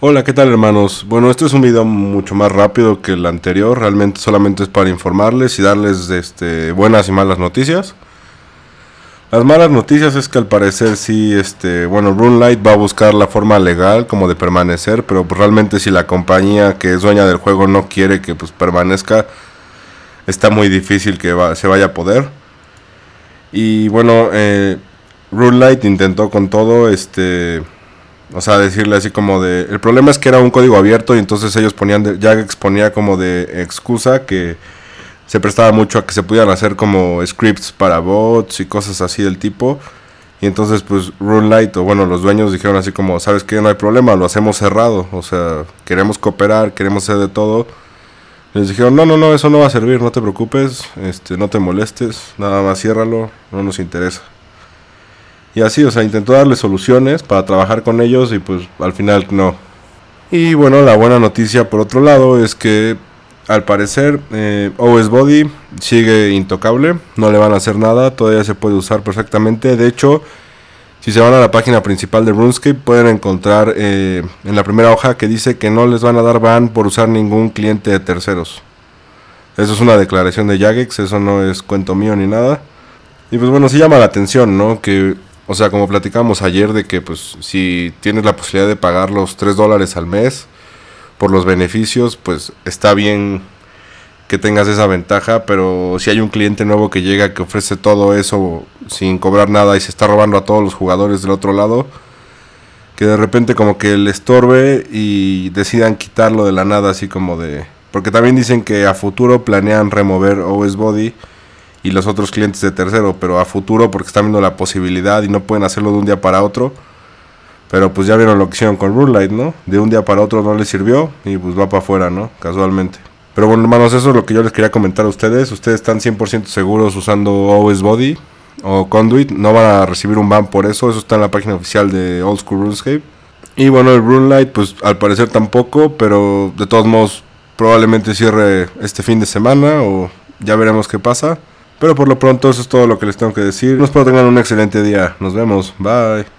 Hola, ¿qué tal hermanos? Bueno, este es un video mucho más rápido que el anterior, realmente solamente es para informarles y darles este, buenas y malas noticias. Las malas noticias es que al parecer sí, este, bueno, Runelight va a buscar la forma legal como de permanecer, pero pues realmente si la compañía que es dueña del juego no quiere que pues permanezca, está muy difícil que se vaya a poder. Y bueno, eh, Runelight intentó con todo, este, o sea, decirle así como de... El problema es que era un código abierto y entonces ellos ponían... ya exponía como de excusa que se prestaba mucho a que se pudieran hacer como scripts para bots y cosas así del tipo. Y entonces pues Runelite o bueno, los dueños dijeron así como, ¿sabes qué? No hay problema, lo hacemos cerrado. O sea, queremos cooperar, queremos hacer de todo. Les dijeron, no, no, no, eso no va a servir, no te preocupes, este, no te molestes, nada más ciérralo, no nos interesa. Y así, o sea, intentó darle soluciones para trabajar con ellos y pues al final no. Y bueno, la buena noticia por otro lado es que al parecer eh, OS Body sigue intocable, no le van a hacer nada, todavía se puede usar perfectamente. De hecho, si se van a la página principal de RuneScape pueden encontrar eh, en la primera hoja que dice que no les van a dar ban por usar ningún cliente de terceros. Eso es una declaración de Jagex, eso no es cuento mío ni nada. Y pues bueno, sí llama la atención, ¿no? Que o sea, como platicamos ayer de que pues si tienes la posibilidad de pagar los 3 dólares al mes por los beneficios, pues está bien que tengas esa ventaja, pero si hay un cliente nuevo que llega que ofrece todo eso sin cobrar nada y se está robando a todos los jugadores del otro lado, que de repente como que le estorbe y decidan quitarlo de la nada, así como de... Porque también dicen que a futuro planean remover OS Body y los otros clientes de tercero, pero a futuro porque están viendo la posibilidad y no pueden hacerlo de un día para otro. Pero pues ya vieron lo que hicieron con Runlight, ¿no? De un día para otro no les sirvió y pues va para afuera, ¿no? Casualmente. Pero bueno, hermanos, eso es lo que yo les quería comentar a ustedes. Ustedes están 100% seguros usando Always Body o Conduit. No van a recibir un ban por eso. Eso está en la página oficial de Old School RuneScape. Y bueno, el Runelight, pues al parecer tampoco, pero de todos modos probablemente cierre este fin de semana o ya veremos qué pasa. Pero por lo pronto eso es todo lo que les tengo que decir. Nos tengan un excelente día. Nos vemos. Bye.